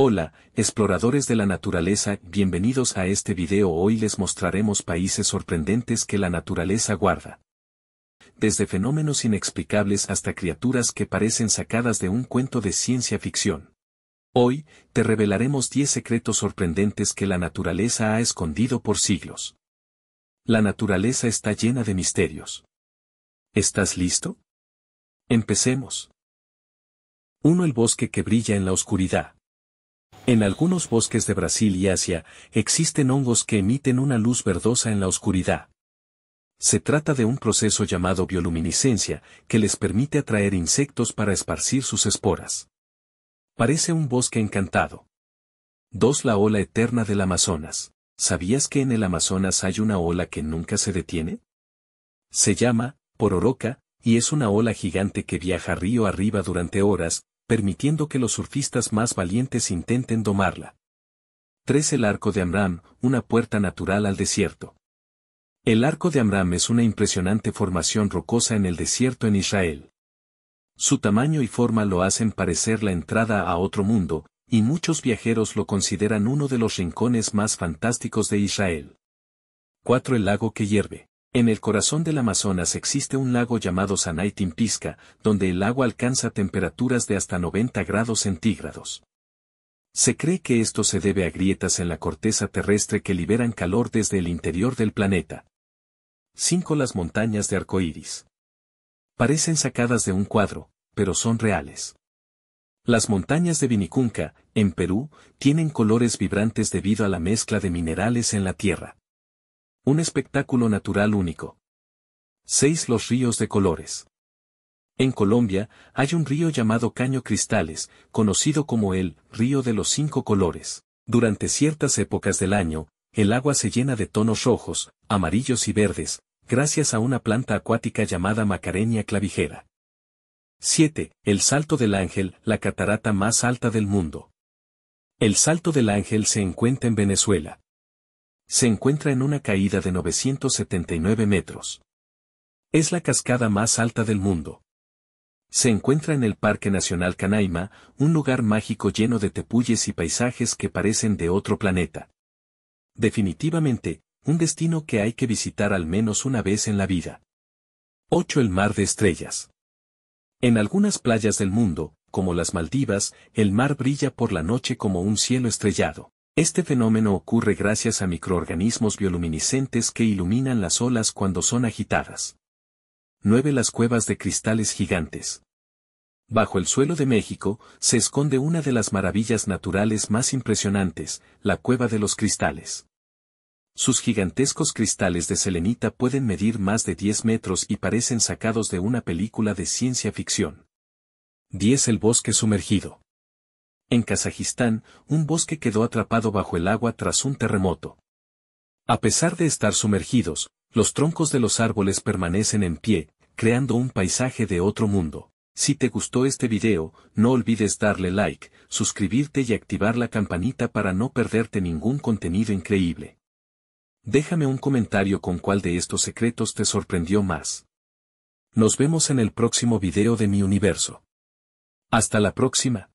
Hola, exploradores de la naturaleza, bienvenidos a este video hoy les mostraremos países sorprendentes que la naturaleza guarda. Desde fenómenos inexplicables hasta criaturas que parecen sacadas de un cuento de ciencia ficción. Hoy, te revelaremos 10 secretos sorprendentes que la naturaleza ha escondido por siglos. La naturaleza está llena de misterios. ¿Estás listo? Empecemos. 1. El bosque que brilla en la oscuridad. En algunos bosques de Brasil y Asia, existen hongos que emiten una luz verdosa en la oscuridad. Se trata de un proceso llamado bioluminiscencia, que les permite atraer insectos para esparcir sus esporas. Parece un bosque encantado. 2. La ola eterna del Amazonas. ¿Sabías que en el Amazonas hay una ola que nunca se detiene? Se llama, Pororoca, y es una ola gigante que viaja río arriba durante horas, permitiendo que los surfistas más valientes intenten domarla. 3. El Arco de Amram, una puerta natural al desierto. El Arco de Amram es una impresionante formación rocosa en el desierto en Israel. Su tamaño y forma lo hacen parecer la entrada a otro mundo, y muchos viajeros lo consideran uno de los rincones más fantásticos de Israel. 4. El lago que hierve. En el corazón del Amazonas existe un lago llamado Sanay Timpisca, donde el agua alcanza temperaturas de hasta 90 grados centígrados. Se cree que esto se debe a grietas en la corteza terrestre que liberan calor desde el interior del planeta. 5. Las montañas de arcoíris. Parecen sacadas de un cuadro, pero son reales. Las montañas de Vinicunca, en Perú, tienen colores vibrantes debido a la mezcla de minerales en la tierra. Un espectáculo natural único. 6. Los ríos de colores. En Colombia, hay un río llamado Caño Cristales, conocido como el Río de los Cinco Colores. Durante ciertas épocas del año, el agua se llena de tonos rojos, amarillos y verdes, gracias a una planta acuática llamada Macareña clavijera. 7. El Salto del Ángel, la catarata más alta del mundo. El Salto del Ángel se encuentra en Venezuela se encuentra en una caída de 979 metros. Es la cascada más alta del mundo. Se encuentra en el Parque Nacional Canaima, un lugar mágico lleno de tepuyes y paisajes que parecen de otro planeta. Definitivamente, un destino que hay que visitar al menos una vez en la vida. 8. El mar de estrellas. En algunas playas del mundo, como las Maldivas, el mar brilla por la noche como un cielo estrellado. Este fenómeno ocurre gracias a microorganismos bioluminiscentes que iluminan las olas cuando son agitadas. 9. Las cuevas de cristales gigantes. Bajo el suelo de México se esconde una de las maravillas naturales más impresionantes, la cueva de los cristales. Sus gigantescos cristales de selenita pueden medir más de 10 metros y parecen sacados de una película de ciencia ficción. 10. El bosque sumergido. En Kazajistán, un bosque quedó atrapado bajo el agua tras un terremoto. A pesar de estar sumergidos, los troncos de los árboles permanecen en pie, creando un paisaje de otro mundo. Si te gustó este video, no olvides darle like, suscribirte y activar la campanita para no perderte ningún contenido increíble. Déjame un comentario con cuál de estos secretos te sorprendió más. Nos vemos en el próximo video de mi universo. Hasta la próxima.